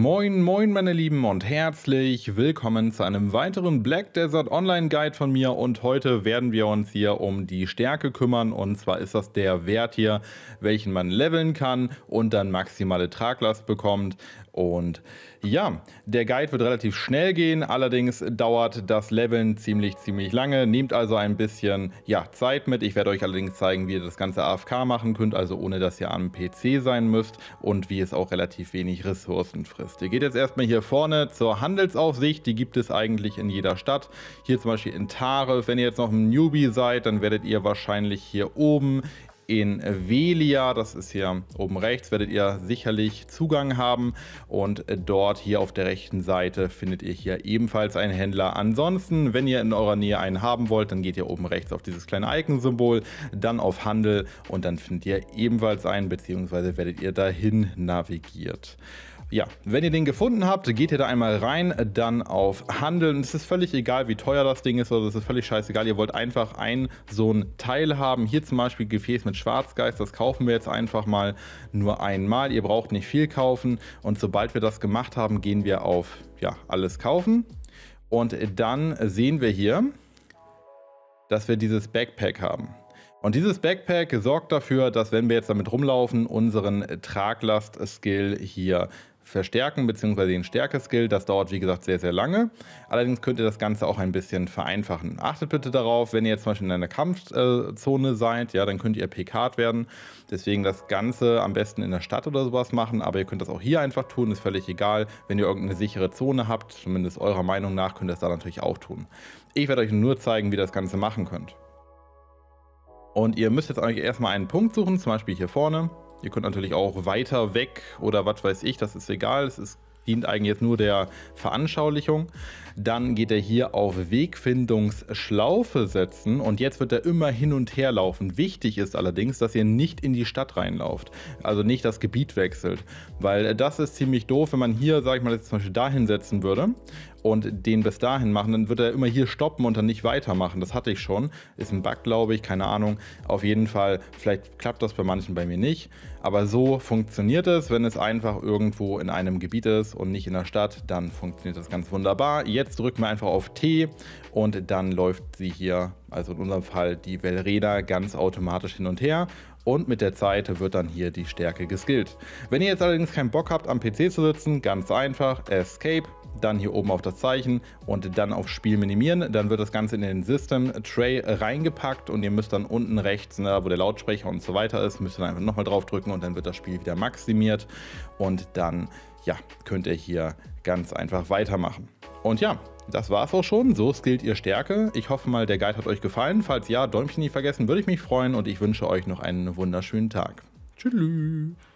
Moin, moin meine Lieben und herzlich willkommen zu einem weiteren Black Desert Online Guide von mir und heute werden wir uns hier um die Stärke kümmern und zwar ist das der Wert hier, welchen man leveln kann und dann maximale Traglast bekommt und ja, der Guide wird relativ schnell gehen, allerdings dauert das Leveln ziemlich, ziemlich lange. Nehmt also ein bisschen ja, Zeit mit. Ich werde euch allerdings zeigen, wie ihr das Ganze AFK machen könnt, also ohne dass ihr am PC sein müsst und wie es auch relativ wenig Ressourcen frisst. Ihr geht jetzt erstmal hier vorne zur Handelsaufsicht, die gibt es eigentlich in jeder Stadt. Hier zum Beispiel in Tarif. Wenn ihr jetzt noch ein Newbie seid, dann werdet ihr wahrscheinlich hier oben in Velia. Das ist hier oben rechts, werdet ihr sicherlich Zugang haben. Und dort hier auf der rechten Seite findet ihr hier ebenfalls einen Händler. Ansonsten, wenn ihr in eurer Nähe einen haben wollt, dann geht ihr oben rechts auf dieses kleine Icon-Symbol, dann auf Handel und dann findet ihr ebenfalls einen, beziehungsweise werdet ihr dahin navigiert ja, wenn ihr den gefunden habt, geht ihr da einmal rein, dann auf Handeln. Es ist völlig egal, wie teuer das Ding ist, also es ist völlig scheißegal. Ihr wollt einfach ein so ein Teil haben. Hier zum Beispiel Gefäß mit Schwarzgeist, das kaufen wir jetzt einfach mal nur einmal. Ihr braucht nicht viel kaufen und sobald wir das gemacht haben, gehen wir auf ja, alles kaufen. Und dann sehen wir hier, dass wir dieses Backpack haben. Und dieses Backpack sorgt dafür, dass wenn wir jetzt damit rumlaufen, unseren Traglast-Skill hier verstärken, beziehungsweise den Stärke-Skill. Das dauert, wie gesagt, sehr, sehr lange. Allerdings könnt ihr das Ganze auch ein bisschen vereinfachen. Achtet bitte darauf, wenn ihr jetzt zum Beispiel in einer Kampfzone seid, ja, dann könnt ihr PK'd werden. Deswegen das Ganze am besten in der Stadt oder sowas machen. Aber ihr könnt das auch hier einfach tun, ist völlig egal. Wenn ihr irgendeine sichere Zone habt, zumindest eurer Meinung nach, könnt ihr das da natürlich auch tun. Ich werde euch nur zeigen, wie ihr das Ganze machen könnt. Und ihr müsst jetzt eigentlich erstmal einen Punkt suchen, zum Beispiel hier vorne. Ihr könnt natürlich auch weiter weg oder was weiß ich, das ist egal. Es ist, dient eigentlich jetzt nur der Veranschaulichung. Dann geht er hier auf Wegfindungsschlaufe setzen und jetzt wird er immer hin und her laufen. Wichtig ist allerdings, dass ihr nicht in die Stadt reinlauft, also nicht das Gebiet wechselt, weil das ist ziemlich doof, wenn man hier, sag ich mal, jetzt zum Beispiel da hinsetzen würde und den bis dahin machen, dann wird er immer hier stoppen und dann nicht weitermachen. Das hatte ich schon. Ist ein Bug, glaube ich, keine Ahnung. Auf jeden Fall, vielleicht klappt das bei manchen, bei mir nicht. Aber so funktioniert es. Wenn es einfach irgendwo in einem Gebiet ist und nicht in der Stadt, dann funktioniert das ganz wunderbar. Jetzt drücken wir einfach auf T und dann läuft sie hier, also in unserem Fall die Velreda, ganz automatisch hin und her und mit der Zeit wird dann hier die Stärke geskillt. Wenn ihr jetzt allerdings keinen Bock habt am PC zu sitzen, ganz einfach Escape, dann hier oben auf das Zeichen und dann auf Spiel minimieren. Dann wird das Ganze in den System Tray reingepackt und ihr müsst dann unten rechts, ne, wo der Lautsprecher und so weiter ist, müsst ihr dann einfach nochmal draufdrücken und dann wird das Spiel wieder maximiert und dann ja, könnt ihr hier ganz einfach weitermachen. Und ja, das war's auch schon. So skillt ihr Stärke. Ich hoffe mal, der Guide hat euch gefallen. Falls ja, Däumchen nicht vergessen, würde ich mich freuen und ich wünsche euch noch einen wunderschönen Tag. Tschüss.